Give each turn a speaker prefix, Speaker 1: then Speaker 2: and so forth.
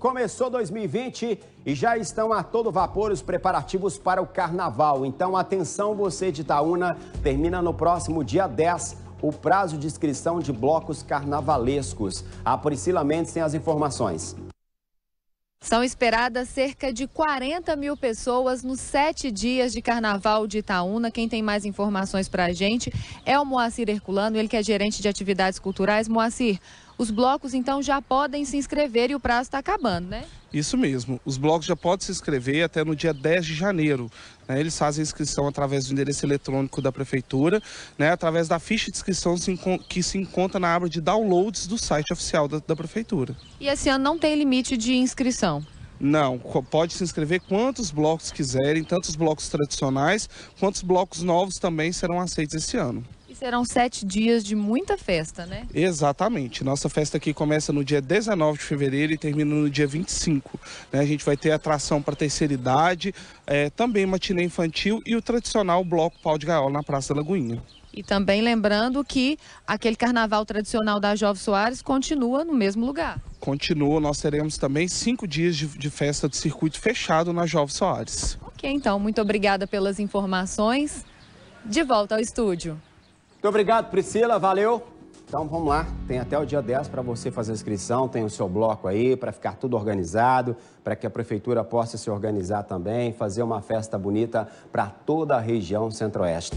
Speaker 1: Começou 2020 e já estão a todo vapor os preparativos para o carnaval. Então, atenção, você de Itaúna, termina no próximo dia 10 o prazo de inscrição de blocos carnavalescos. A Priscila Mendes tem as informações.
Speaker 2: São esperadas cerca de 40 mil pessoas nos sete dias de Carnaval de Itaúna. Quem tem mais informações para a gente é o Moacir Herculano, ele que é gerente de atividades culturais. Moacir, os blocos, então, já podem se inscrever e o prazo está acabando, né?
Speaker 3: Isso mesmo. Os blocos já podem se inscrever até no dia 10 de janeiro. Né? Eles fazem a inscrição através do endereço eletrônico da prefeitura, né? através da ficha de inscrição que se encontra na aba de downloads do site oficial da, da prefeitura.
Speaker 2: E esse ano não tem limite de inscrição?
Speaker 3: Não, pode se inscrever quantos blocos quiserem, tantos blocos tradicionais, quantos blocos novos também serão aceitos esse ano.
Speaker 2: Serão sete dias de muita festa, né?
Speaker 3: Exatamente. Nossa festa aqui começa no dia 19 de fevereiro e termina no dia 25. Né? A gente vai ter atração para terceira idade, é, também matinê infantil e o tradicional bloco pau de gaiola na Praça da Lagoinha.
Speaker 2: E também lembrando que aquele carnaval tradicional da Jovem Soares continua no mesmo lugar.
Speaker 3: Continua, nós teremos também cinco dias de, de festa de circuito fechado na Jovem Soares.
Speaker 2: Ok, então, muito obrigada pelas informações. De volta ao estúdio.
Speaker 1: Muito obrigado, Priscila. Valeu. Então vamos lá, tem até o dia 10 para você fazer a inscrição, tem o seu bloco aí para ficar tudo organizado, para que a prefeitura possa se organizar também, fazer uma festa bonita para toda a região Centro-Oeste.